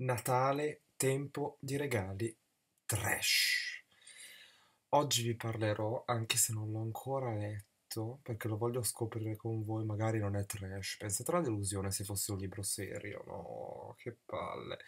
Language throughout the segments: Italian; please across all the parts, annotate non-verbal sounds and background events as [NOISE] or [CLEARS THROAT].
Natale, tempo di regali, trash. Oggi vi parlerò, anche se non l'ho ancora letto, perché lo voglio scoprire con voi, magari non è trash. Pensate alla delusione se fosse un libro serio, no, che palle.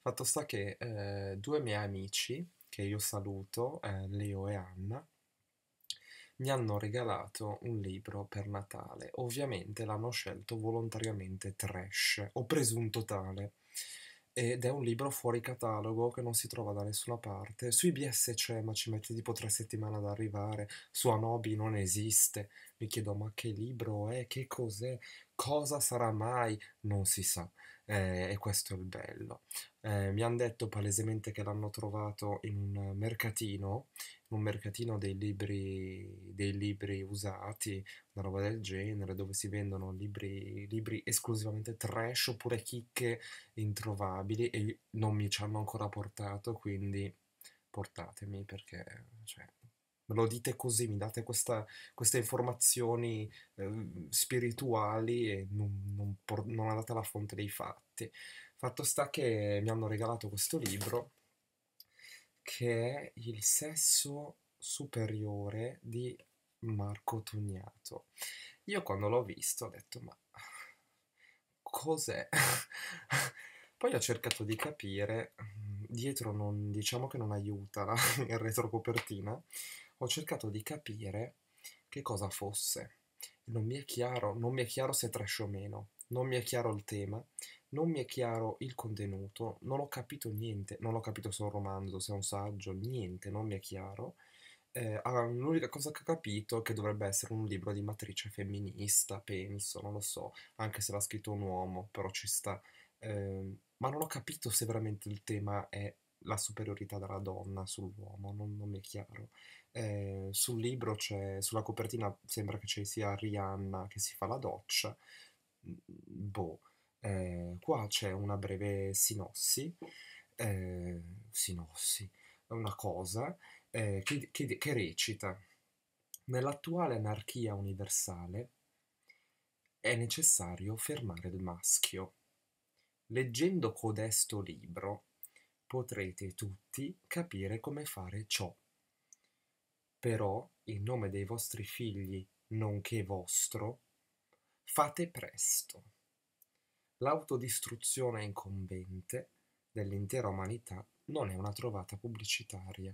Fatto sta che eh, due miei amici, che io saluto, eh, Leo e Anna, mi hanno regalato un libro per Natale. Ovviamente l'hanno scelto volontariamente trash, o presunto tale ed è un libro fuori catalogo che non si trova da nessuna parte. Su IBS c'è, ma ci mette tipo tre settimane ad arrivare. Su Anobi non esiste. Mi chiedo, ma che libro è? Che cos'è? Cosa sarà mai? Non si sa. Eh, e questo è il bello. Eh, mi hanno detto palesemente che l'hanno trovato in un mercatino, in un mercatino dei libri, dei libri usati, una roba del genere, dove si vendono libri, libri esclusivamente trash oppure chicche introvabili e non mi ci hanno ancora portato, quindi portatemi perché... Cioè, me lo dite così, mi date questa, queste informazioni eh, spirituali e non, non, por- non andate alla fonte dei fatti. Fatto sta che mi hanno regalato questo libro che è Il sesso superiore di Marco Tugnato. Io quando l'ho visto ho detto ma cos'è? [LAUGHS] Poi ho cercato di capire, dietro non, diciamo che non aiuta la, [LAUGHS] retrocopertina, ho cercato di capire che cosa fosse. Non mi è chiaro, non mi è chiaro se è trash o meno, non mi è chiaro il tema, non mi è chiaro il contenuto, non ho capito niente, non ho capito se è un romanzo, se è un saggio, niente, non mi è chiaro. Eh, ah, l'unica cosa che ho capito è che dovrebbe essere un libro di matrice femminista, penso, non lo so, anche se l'ha scritto un uomo, però ci sta. Eh, ma non ho capito se veramente il tema è la superiorità della donna sull'uomo, non, non mi è chiaro. Eh, sul libro c'è, sulla copertina sembra che ci sia Rihanna che si fa la doccia. Mm, mm, boh, eh, qua c'è una breve sinossi, eh, sinossi, una cosa eh, che, che, che recita: Nell'attuale anarchia universale è necessario fermare il maschio. Leggendo codesto libro potrete tutti capire come fare ciò però in nome dei vostri figli, nonché vostro, fate presto. L'autodistruzione incombente dell'intera umanità non è una trovata pubblicitaria.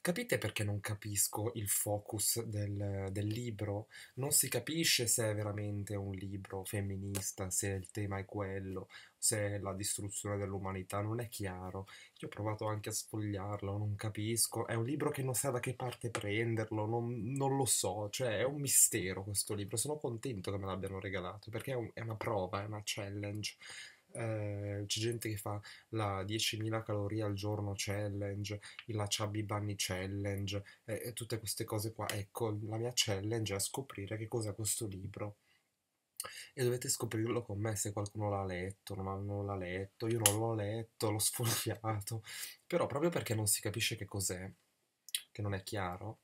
Capite perché non capisco il focus del, del, libro? Non si capisce se è veramente un libro femminista, se il tema è quello, se è la distruzione dell'umanità, non è chiaro. Io ho provato anche a sfogliarlo, non capisco. È un libro che non sa da che parte prenderlo, non, non lo so, cioè è un mistero questo libro. Sono contento che me l'abbiano regalato perché è, un, è una prova, è una challenge. Ehm, c'è gente che fa la 10.000 calorie al giorno challenge, la chubby bunny challenge eh, e tutte queste cose qua. Ecco, la mia challenge è scoprire che cos'è questo libro. E dovete scoprirlo con me se qualcuno l'ha letto, non, non l'ha letto, io non l'ho letto, l'ho [LAUGHS] sfogliato. Però proprio perché non si capisce che cos'è, che non è chiaro,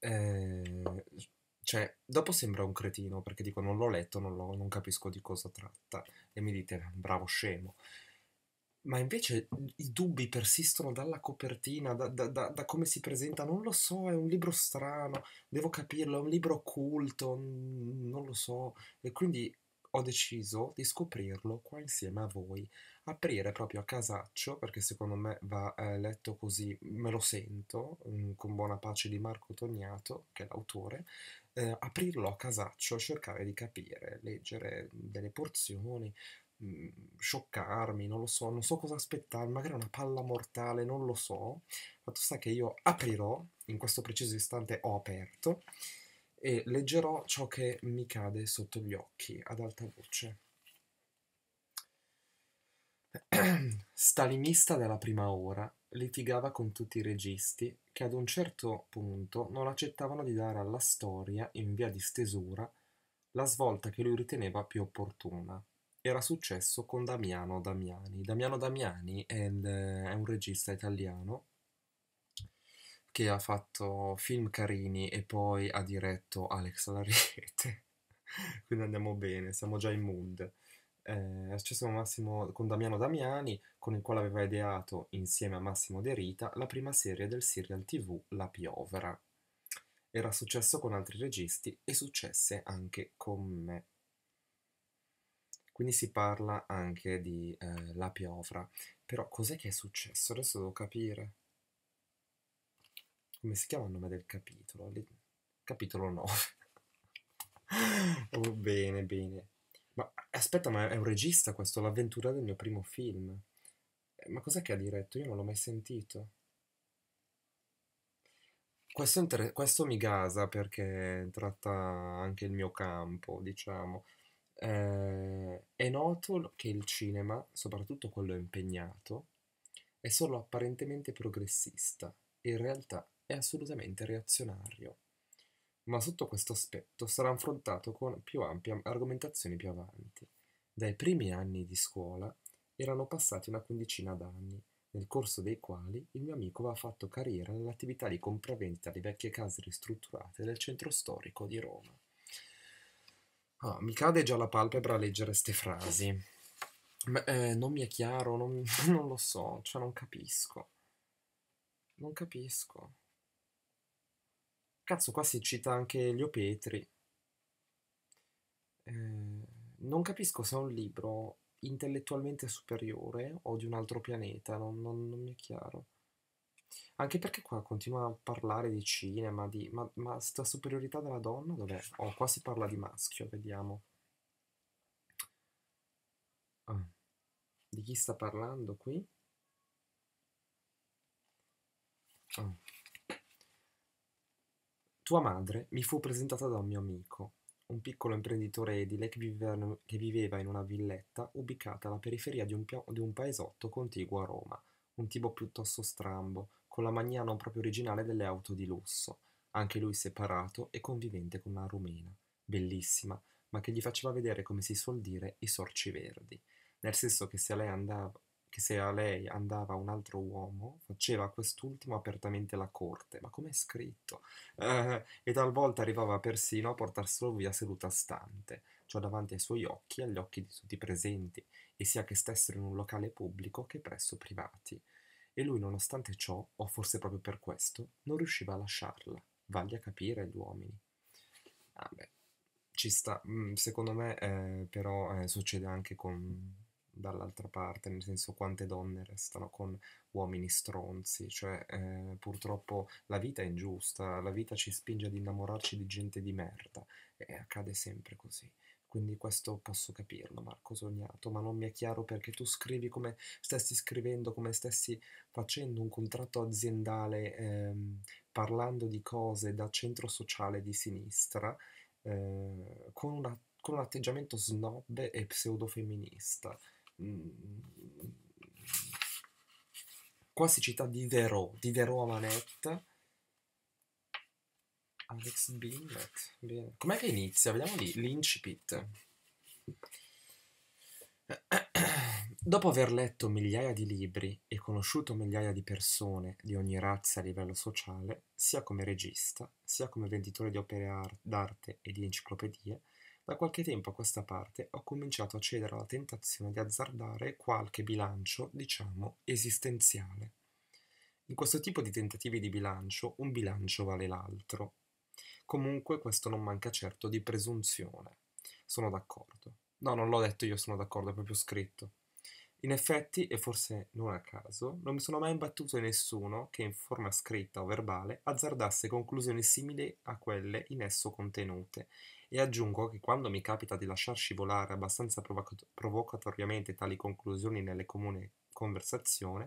eh, cioè, dopo sembra un cretino perché dico non l'ho letto, non, lo, non capisco di cosa tratta e mi dite ah, bravo scemo. Ma invece mhmm, i dubbi persistono dalla copertina, da, da, da, da, come si presenta, non lo so, è un libro strano, devo capirlo, è un libro occulto, non lo so. E quindi ho deciso di scoprirlo qua insieme a voi. Aprire proprio a casaccio, perché secondo me va eh, letto così, me lo sento, mhmm, con buona pace di Marco Tognato, che è l'autore, eh, aprirlo a casaccio, cercare di capire, leggere delle porzioni, mh, mm, scioccarmi, non lo so, non so cosa aspettarmi, magari una palla mortale, non lo so. Fatto sta che io aprirò, in questo preciso istante ho aperto, e leggerò ciò che mi cade sotto gli occhi ad alta voce. [CLEARS THROAT] Stalinista della prima ora, Litigava con tutti i registi, che ad un certo punto non accettavano di dare alla storia, in via di stesura, la svolta che lui riteneva più opportuna. Era successo con Damiano Damiani. Damiano Damiani è, il, è un regista italiano che ha fatto film carini e poi ha diretto Alex alla rete. [LAUGHS] Quindi andiamo bene, siamo già in mood eh, successo con, Massimo, con Damiano Damiani, con il quale aveva ideato insieme a Massimo De Rita la prima serie del serial TV La Piovra. Era successo con altri registi e successe anche con me. Quindi si parla anche di eh, La Piovra. Però cos'è che è successo? Adesso devo capire. Come si chiama il nome del capitolo? Capitolo 9. oh, [LAUGHS] bene, bene. Ma aspetta, ma è un regista questo? L'avventura del mio primo film. Eh, ma cos'è che ha diretto? Io non l'ho mai sentito. Questo, inter- questo mi gasa perché tratta anche il mio campo, diciamo. Eh, è noto che il cinema, soprattutto quello impegnato, è solo apparentemente progressista. In realtà è assolutamente reazionario ma sotto questo aspetto sarà affrontato con più ampia argomentazione più avanti. Dai primi anni di scuola erano passati una quindicina d'anni, nel corso dei quali il mio amico aveva fatto carriera nell'attività di compravendita di vecchie case ristrutturate del centro storico di Roma. Oh, mi cade già la palpebra a leggere queste frasi. Ma, eh, non mi è chiaro, non, [LAUGHS] non lo so, cioè non capisco. Non capisco. Cazzo, qua si cita anche Elio Petri. Eh, non capisco se è un libro intellettualmente superiore o di un altro pianeta, non, non, non mi è chiaro. Anche perché qua continua a parlare di cinema, di, ma, ma sta superiorità della donna dov'è? Oh, qua si parla di maschio, vediamo. Ah, di chi sta parlando qui? Ah. Tua madre mi fu presentata da un mio amico, un piccolo imprenditore edile che viveva, che viveva in una villetta ubicata alla periferia di un, di un paesotto contiguo a Roma, un tipo piuttosto strambo, con la mania non proprio originale delle auto di lusso, anche lui separato e convivente con una rumena, bellissima, ma che gli faceva vedere come si suol dire i sorci verdi, nel senso che se lei andava, che se a lei andava un altro uomo, faceva a quest'ultimo apertamente la corte, ma come è scritto? Eh, e talvolta arrivava persino a portarselo via seduta stante, cioè davanti ai suoi occhi e agli occhi di tutti i presenti, e sia che stessero in un locale pubblico che presso privati. E lui, nonostante ciò, o forse proprio per questo, non riusciva a lasciarla, vagli a capire gli uomini. Ah beh, ci sta, mm, secondo me eh, però eh, succede anche con dall'altra parte, nel senso quante donne restano con uomini stronzi, cioè eh, purtroppo la vita è ingiusta, la vita ci spinge ad innamorarci di gente di merda e accade sempre così. Quindi questo posso capirlo, Marco Sognato, ma non mi è chiaro perché tu scrivi come stessi scrivendo, come stessi facendo un contratto aziendale ehm, parlando di cose da centro sociale di sinistra eh, con una con un atteggiamento snob e pseudofemminista. Mm. Qua si cita Diderot, Diderot a manette. Alex Bimbet. Bene. Com'è che inizia? Vediamo lì, l'incipit. [CLEARS THROAT] Dopo aver letto migliaia di libri e conosciuto migliaia di persone di ogni razza a livello sociale, sia come regista, sia come venditore di opere d'arte e di enciclopedie, da qualche tempo a questa parte ho cominciato a cedere alla tentazione di azzardare qualche bilancio, diciamo, esistenziale. In questo tipo di tentativi di bilancio un bilancio vale l'altro. Comunque questo non manca certo di presunzione. Sono d'accordo. No, non l'ho detto io, sono d'accordo, è proprio scritto. In effetti, e forse non a caso, non mi sono mai imbattuto in nessuno che in forma scritta o verbale azzardasse conclusioni simili a quelle in esso contenute e aggiungo che quando mi capita di lasciar scivolare abbastanza provocato- provocatoriamente tali conclusioni nelle comuni conversazioni,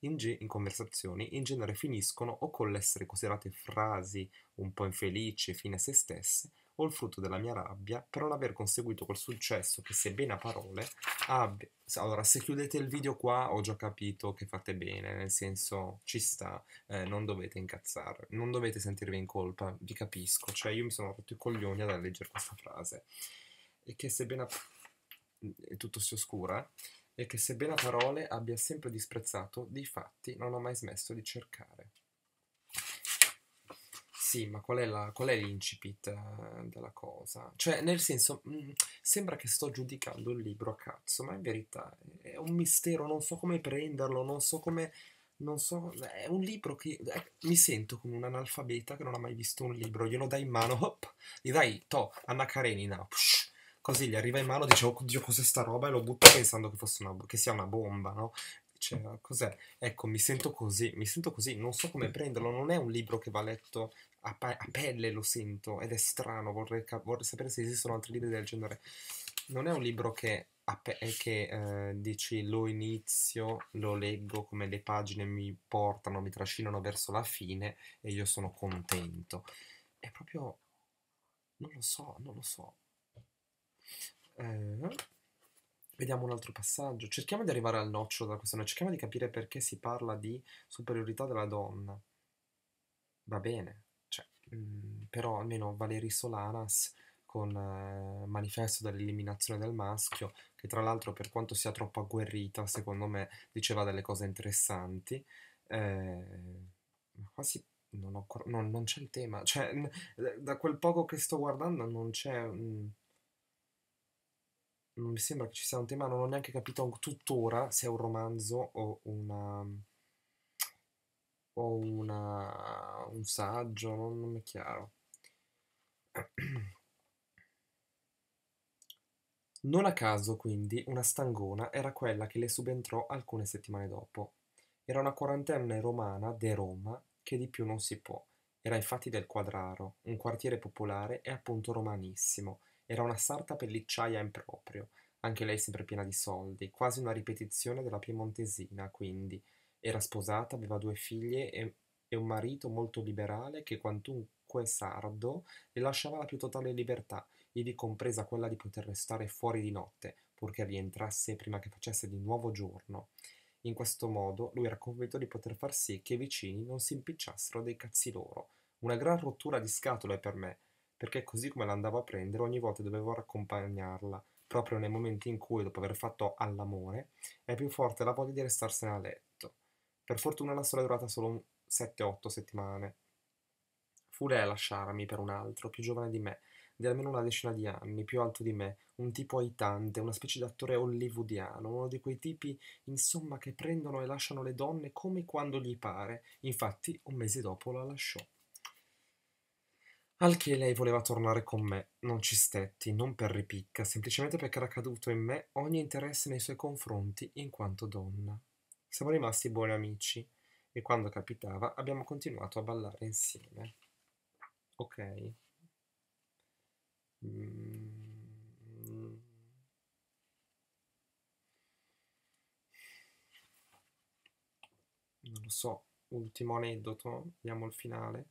in, ge- in, conversazioni, in genere finiscono o con l'essere considerate frasi un po' infelici e fine a se stesse, o il frutto della mia rabbia per l'aver conseguito quel successo che, sebbene a parole, abbia... Ah, allora, se chiudete il video qua ho già capito che fate bene, nel senso ci sta, eh, non dovete incazzare, non dovete sentirvi in colpa, vi capisco, cioè io mi sono rotto i coglioni a leggere questa frase, e che sebbene mm, tutto si oscura, e che sebbene a parole abbia sempre disprezzato, di fatti non ho mai smesso di cercare. Sì, ma qual è, la, qual è l'incipit eh, della cosa? Cioè, nel senso, mh, mm, sembra che sto giudicando il libro a cazzo, ma in verità è un mistero, non so come prenderlo, non so come... Non so, è un libro che... Eh, mi sento come un analfabeta che non ha mai visto un libro, glielo dai in mano, hop, gli dai, to, Anna Karenina, psh, così gli arriva in mano, dice, oddio, oh, cos'è sta roba? E lo butto pensando che, fosse una, che sia una bomba, no? Cioè, cos'è? Ecco, mi sento così, mi sento così, non so come prenderlo, non è un libro che va letto, a, pa- a pelle lo sento ed è strano, vorrei, cap- vorrei, sapere se esistono altri libri del genere. Non è un libro che, pe- che eh, dici lo inizio, lo leggo come le pagine mi portano, mi trascinano verso la fine e io sono contento. È proprio... non lo so, non lo so. Eh, vediamo un altro passaggio. Cerchiamo di arrivare al nocciolo della questione, cerchiamo di capire perché si parla di superiorità della donna. Va bene, Mhmm, però almeno Valeri Solanas con eh, Manifesto dell'eliminazione del maschio, che tra l'altro per quanto sia troppo agguerrita, secondo me diceva delle cose interessanti. Eh, quasi non, ho, non, non, c'è il tema, cioè, da quel poco che sto guardando non c'è... Mh, non mi sembra che ci sia un tema, non ho neanche capito tuttora se è un romanzo o una o una, un saggio, non, non è chiaro. [CLEARS THROAT] Non a caso, quindi, una stangona era quella che le subentrò alcune settimane dopo. Era una quarantenne romana de Roma, che di più non si può. Era infatti del Quadraro, un quartiere popolare e appunto romanissimo. Era una sarta pellicciaia in proprio, anche lei sempre piena di soldi, quasi una ripetizione della piemontesina, quindi, era sposata, aveva due figlie e, e un marito molto liberale che quantunque sardo le lasciava la più totale libertà, ivi compresa quella di poter restare fuori di notte, purché rientrasse prima che facesse di nuovo giorno. In questo modo lui era convinto di poter far sì che i vicini non si impicciassero dei cazzi loro. Una gran rottura di scatole per me, perché così come l'andavo a prendere ogni volta dovevo raccompagnarla, proprio nei momenti in cui, dopo aver fatto all'amore, è più forte la voglia di restarsene a letto per fortuna la storia è durata solo 7-8 settimane. Fu lei a lasciarmi per un altro, più giovane di me, di almeno una decina di anni, più alto di me, un tipo aitante, una specie di attore hollywoodiano, uno di quei tipi, insomma, che prendono e lasciano le donne come quando gli pare. Infatti, un mese dopo la lasciò. Al che lei voleva tornare con me, non ci stetti, non per ripicca, semplicemente perché era caduto in me ogni interesse nei suoi confronti in quanto donna siamo rimasti buoni amici e quando capitava abbiamo continuato a ballare insieme. Ok. Mm. Non lo so, ultimo aneddoto, vediamo il finale.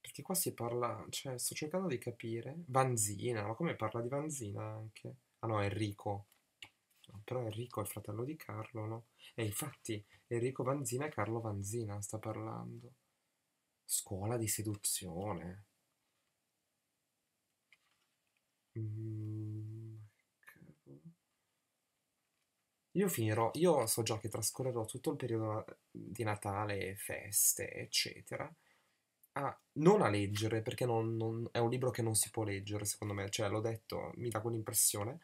Perché qua si parla, cioè sto cercando di capire, Vanzina, ma come parla di Vanzina anche? Ah no, Enrico, adesso, certo, però Enrico è il fratello di Carlo, no? E infatti Enrico Vanzina e Carlo Vanzina sta parlando. Scuola di seduzione. Mm, io finirò, io so già che trascorrerò tutto il periodo eh, di Natale, feste, eccetera, a, non a leggere, perché non, non, è un libro che non si può leggere, secondo me, cioè l'ho detto, mi dà quell'impressione,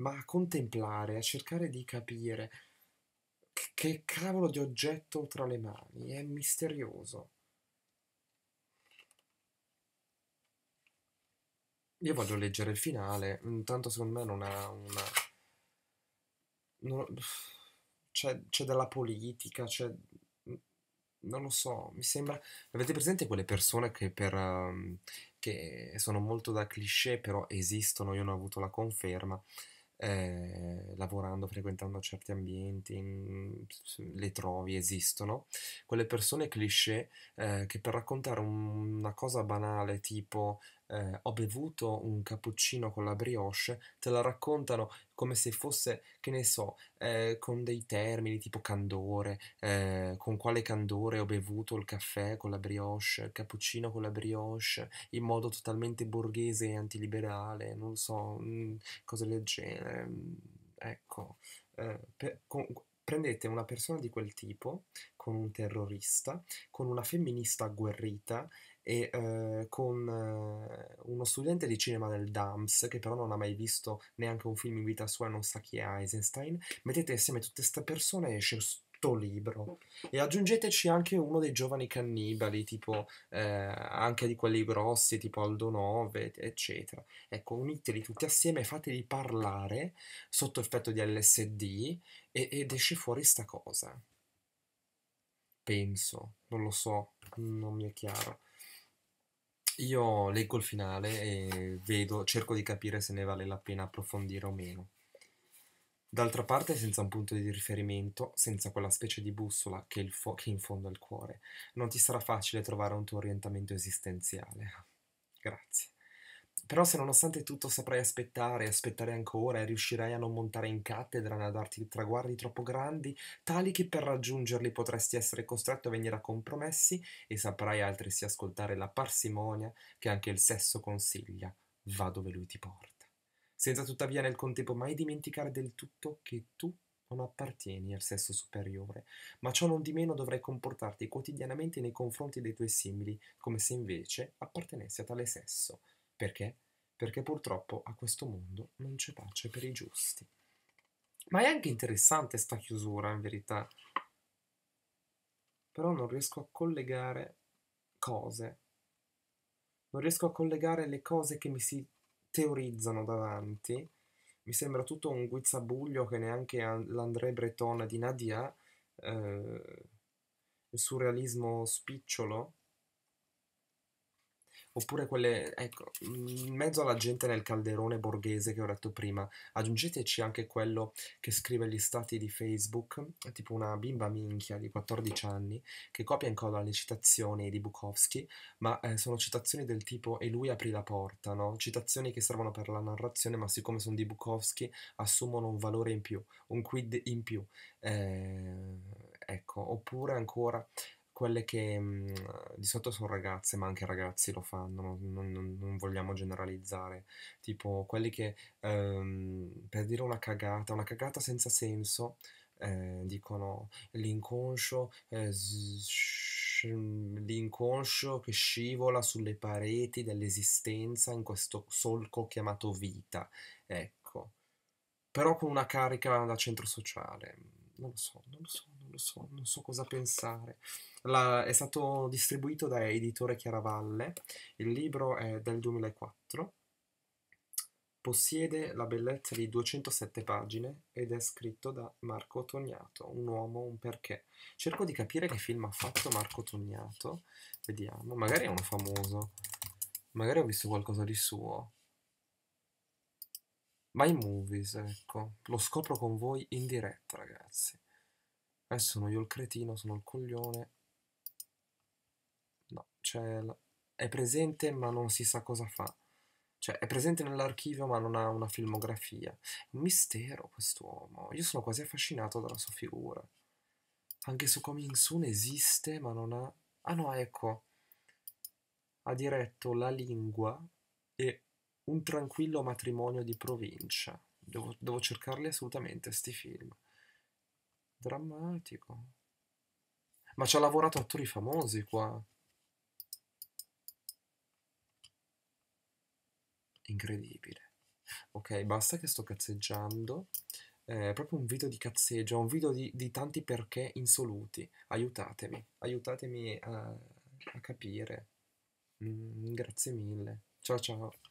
ma a contemplare, a cercare di capire che cavolo di oggetto ho tra le mani, è misterioso. Io voglio leggere il finale, intanto mm, secondo me non ha una... Non... C'è, c'è della politica, c'è... Mm, non lo so, mi sembra... Avete presente quelle persone che per... Um, che sono molto da cliché, però esistono, io non ho avuto la conferma, eh, lavorando, frequentando certi ambienti, in, mm, le trovi, esistono. Quelle persone cliché eh, che per raccontare un, una cosa banale tipo eh, ho bevuto un cappuccino con la brioche, te la raccontano come se fosse, che ne so, eh, con dei termini tipo candore, eh, con quale candore ho bevuto il caffè con la brioche, il cappuccino con la brioche, in modo totalmente borghese e antiliberale, non so, mh, mm, cose del genere. Mm, ecco, eh, per, con, prendete una persona di quel tipo, con un terrorista, con una femminista agguerrita e eh, con eh, uno studente di cinema del DAMS che però non ha mai visto neanche un film in vita sua e non sa chi è Eisenstein, mettete insieme tutte queste persone e esce sto libro e aggiungeteci anche uno dei giovani cannibali tipo eh, anche di quelli grossi tipo Aldo Nove, eccetera ecco uniteli tutti assieme fateli parlare sotto effetto di LSD e, ed esce fuori sta cosa penso non lo so non mi è chiaro io leggo il finale e vedo, cerco di capire se ne vale la pena approfondire o meno. D'altra parte, senza un punto di riferimento, senza quella specie di bussola che, fo- che in fondo è il cuore, non ti sarà facile trovare un tuo orientamento esistenziale. [LAUGHS] Grazie. Però se nonostante tutto saprai aspettare, aspettare ancora e riuscirai a non montare in cattedra né a darti traguardi troppo grandi, tali che per raggiungerli potresti essere costretto a venire a compromessi e saprai altresì ascoltare la parsimonia che anche il sesso consiglia, va dove lui ti porta. Senza tuttavia nel contempo mai dimenticare del tutto che tu non appartieni al sesso superiore, ma ciò non di meno dovrai comportarti quotidianamente nei confronti dei tuoi simili, come se invece appartenessi a tale sesso. Perché? Perché purtroppo a questo mondo non c'è pace per i giusti. Ma è anche interessante sta chiusura, in verità. Però non riesco a collegare cose. Non riesco a collegare le cose che mi si teorizzano davanti. Mi sembra tutto un guizzabuglio che neanche l'André Breton di Nadia, eh, il surrealismo spicciolo, oppure quelle, ecco, in mezzo alla gente nel calderone borghese che ho detto prima, aggiungeteci anche quello che scrive gli stati di Facebook, tipo una bimba minchia di 14 anni che copia e incolla le citazioni di Bukowski, ma eh, sono citazioni del tipo e lui aprì la porta, no? Citazioni che servono per la narrazione, ma siccome sono di Bukowski assumono un valore in più, un quid in più. Eh, ecco, oppure ancora quelle che mh, mhmm, di solito sono ragazze, ma anche ragazzi lo fanno, non, non, non vogliamo generalizzare, tipo quelli che ehm, per dire una cagata, una cagata senza senso, eh, dicono l'inconscio, eh, sh- l'inconscio che scivola sulle pareti dell'esistenza in questo solco chiamato vita, ecco, però con una carica da centro sociale non lo so, non lo so, non lo so, non so cosa pensare. La, è stato distribuito da Editore Chiaravalle, il libro è del 2004, possiede la bellezza di 207 pagine ed è scritto da Marco Tognato, un uomo, un perché. Cerco di capire che film ha fatto Marco Tognato, vediamo, magari è uno famoso, magari ho visto qualcosa di suo. My Movies, ecco. Lo scopro con voi in diretta, ragazzi. Adesso eh, sono io il cretino, sono il coglione. No, c'è... Cioè, è presente ma non si sa cosa fa. Cioè, è presente nell'archivio ma non ha una filmografia. Un mistero quest'uomo. Io sono quasi affascinato dalla sua figura. Anche su Coming Soon esiste ma non ha... Ah no, ecco. Ha diretto La Lingua e un tranquillo matrimonio di provincia. Devo, devo cercarli assolutamente, sti film. Drammatico. Ma ci ha lavorato attori famosi qua. Incredibile. Ok, basta che sto cazzeggiando. Eh, proprio un video di cazzeggio, un video di, di tanti perché insoluti. Aiutatemi, aiutatemi a, a capire. Mm, grazie mille. Ciao ciao.